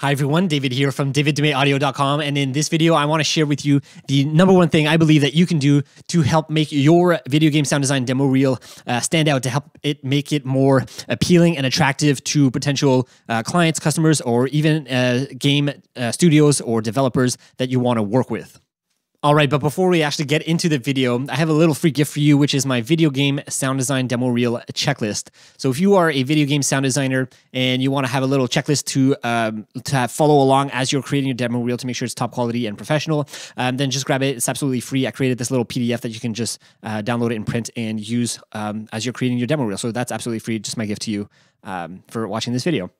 Hi everyone, David here from daviddemay.audio.com and in this video I want to share with you the number one thing I believe that you can do to help make your video game sound design demo reel uh, stand out to help it make it more appealing and attractive to potential uh, clients, customers, or even uh, game uh, studios or developers that you want to work with. All right, but before we actually get into the video, I have a little free gift for you, which is my video game sound design demo reel checklist. So if you are a video game sound designer and you want to have a little checklist to um, to follow along as you're creating your demo reel to make sure it's top quality and professional, um, then just grab it. It's absolutely free. I created this little PDF that you can just uh, download it and print and use um, as you're creating your demo reel. So that's absolutely free. Just my gift to you um, for watching this video.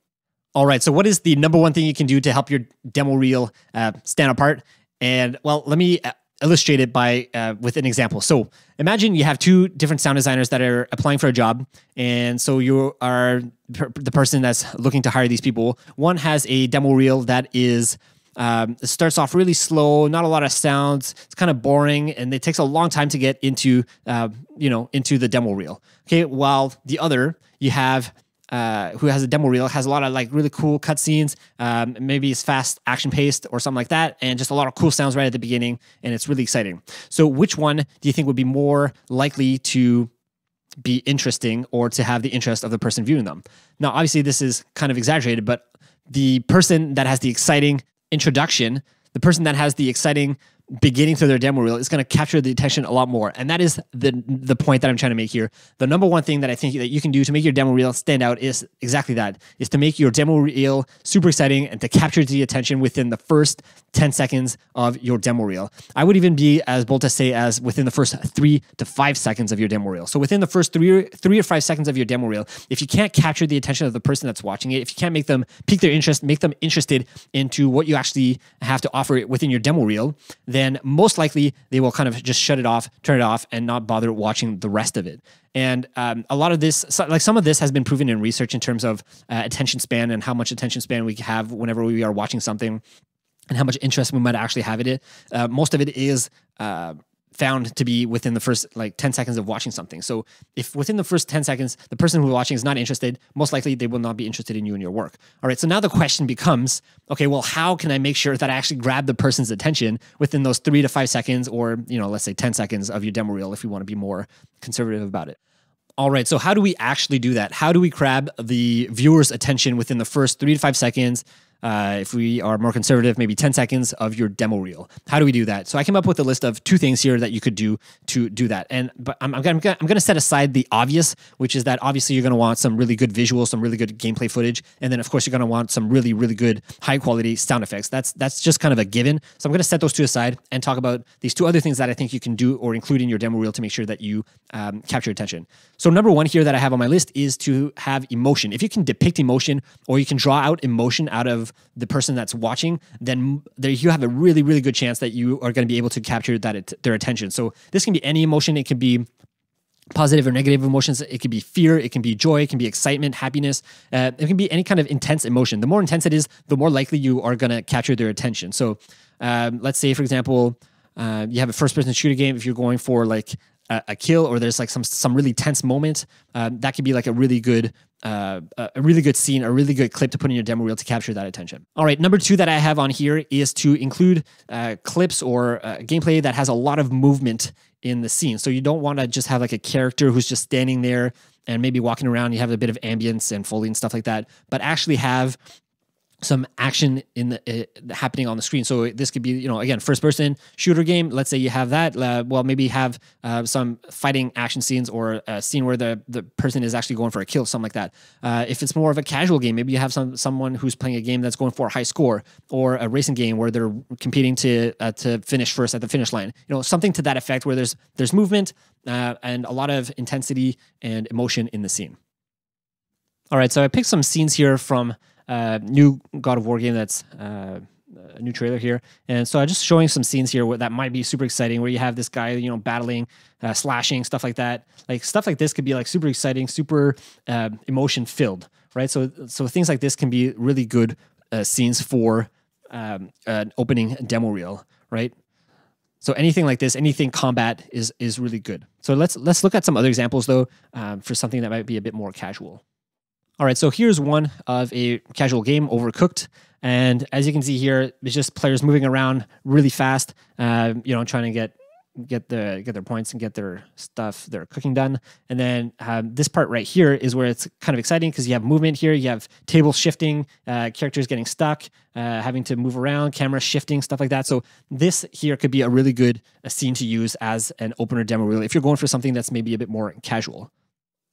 All right, so what is the number one thing you can do to help your demo reel uh, stand apart? And well, let me uh, illustrate it by uh, with an example. So imagine you have two different sound designers that are applying for a job, and so you are the person that's looking to hire these people. One has a demo reel that is. Um, it starts off really slow, not a lot of sounds. It's kind of boring, and it takes a long time to get into, uh, you know, into the demo reel. Okay, while the other you have uh, who has a demo reel has a lot of like really cool cutscenes. Um, maybe it's fast action paced or something like that, and just a lot of cool sounds right at the beginning, and it's really exciting. So, which one do you think would be more likely to be interesting or to have the interest of the person viewing them? Now, obviously, this is kind of exaggerated, but the person that has the exciting introduction, the person that has the exciting beginning to their demo reel is going to capture the attention a lot more. And that is the the point that I'm trying to make here. The number one thing that I think that you can do to make your demo reel stand out is exactly that, is to make your demo reel super exciting and to capture the attention within the first 10 seconds of your demo reel. I would even be as bold to say as within the first three to five seconds of your demo reel. So within the first three or, three or five seconds of your demo reel, if you can't capture the attention of the person that's watching it, if you can't make them pique their interest, make them interested into what you actually have to offer within your demo reel, then most likely they will kind of just shut it off, turn it off, and not bother watching the rest of it. And um, a lot of this, like some of this, has been proven in research in terms of uh, attention span and how much attention span we have whenever we are watching something and how much interest we might actually have in it. Uh, most of it is uh, found to be within the first like 10 seconds of watching something. So if within the first 10 seconds, the person who's watching is not interested, most likely they will not be interested in you and your work. All right. So now the question becomes, okay, well, how can I make sure that I actually grab the person's attention within those three to five seconds or, you know, let's say 10 seconds of your demo reel if you want to be more conservative about it. All right, so how do we actually do that? How do we grab the viewer's attention within the first three to five seconds uh, if we are more conservative, maybe 10 seconds of your demo reel. How do we do that? So I came up with a list of two things here that you could do to do that. And but I'm, I'm, gonna, I'm gonna set aside the obvious, which is that obviously you're gonna want some really good visuals, some really good gameplay footage, and then of course you're gonna want some really really good high quality sound effects. That's that's just kind of a given. So I'm gonna set those two aside and talk about these two other things that I think you can do or include in your demo reel to make sure that you um, capture attention. So number one here that I have on my list is to have emotion. If you can depict emotion or you can draw out emotion out of the person that's watching, then there, you have a really, really good chance that you are going to be able to capture that their attention. So this can be any emotion. It can be positive or negative emotions. It can be fear, it can be joy, it can be excitement, happiness. Uh, it can be any kind of intense emotion. The more intense it is, the more likely you are going to capture their attention. So, um, let's say, for example, uh, you have a first-person shooter game. If you're going for like a, a, kill, or there's like some some really tense moment, um, that could be like a really good uh, a really good scene, a really good clip to put in your demo reel to capture that attention. All right, number two that I have on here is to include uh, clips or uh, gameplay that has a lot of movement in the scene. So you don't want to just have like a character who's just standing there and maybe walking around. You have a bit of ambience and foley and stuff like that, but actually have some action in the, uh, happening on the screen. So this could be, you know, again, first person shooter game. Let's say you have that. Uh, well, maybe have uh, some fighting action scenes or a scene where the, the person is actually going for a kill, something like that. Uh, if it's more of a casual game, maybe you have some someone who's playing a game that's going for a high score or a racing game where they're competing to uh, to finish first at the finish line. You know, something to that effect where there's there's movement uh, and a lot of intensity and emotion in the scene. All right, so I picked some scenes here from uh, new God of War game that's uh, a new trailer here. And so I'm just showing some scenes here that might be super exciting where you have this guy, you know, battling, uh, slashing, stuff like that. Like stuff like this could be like super exciting, super uh, emotion filled, right? So, so things like this can be really good uh, scenes for um, an opening demo reel, right? So anything like this, anything combat is is really good. So let's let's look at some other examples though um, for something that might be a bit more casual. All right, so here's one of a casual game, Overcooked. And as you can see here, it's just players moving around really fast, uh, you know, trying to get get the get their points and get their stuff, their cooking done. And then um, this part right here is where it's kind of exciting because you have movement here, you have table shifting, uh, characters getting stuck, uh, having to move around, camera shifting, stuff like that. So this here could be a really good scene to use as an opener demo, really, if you're going for something that's maybe a bit more casual.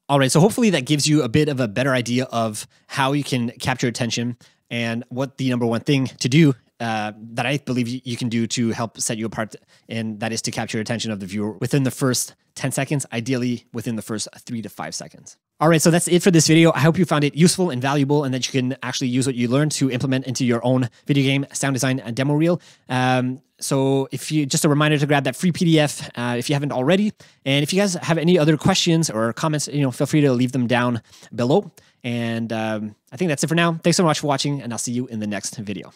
All right, so hopefully that gives you a bit of a better idea of how you can capture attention and what the number one thing to do uh, that I believe you can do to help set you apart, and that is to capture attention of the viewer within the first 10 seconds, ideally within the first three to five seconds. All right, so that's it for this video. I hope you found it useful and valuable and that you can actually use what you learned to implement into your own video game sound design and demo reel. Um, so if you just a reminder to grab that free PDF uh, if you haven't already. And if you guys have any other questions or comments, you know, feel free to leave them down below. And um, I think that's it for now. Thanks so much for watching and I'll see you in the next video.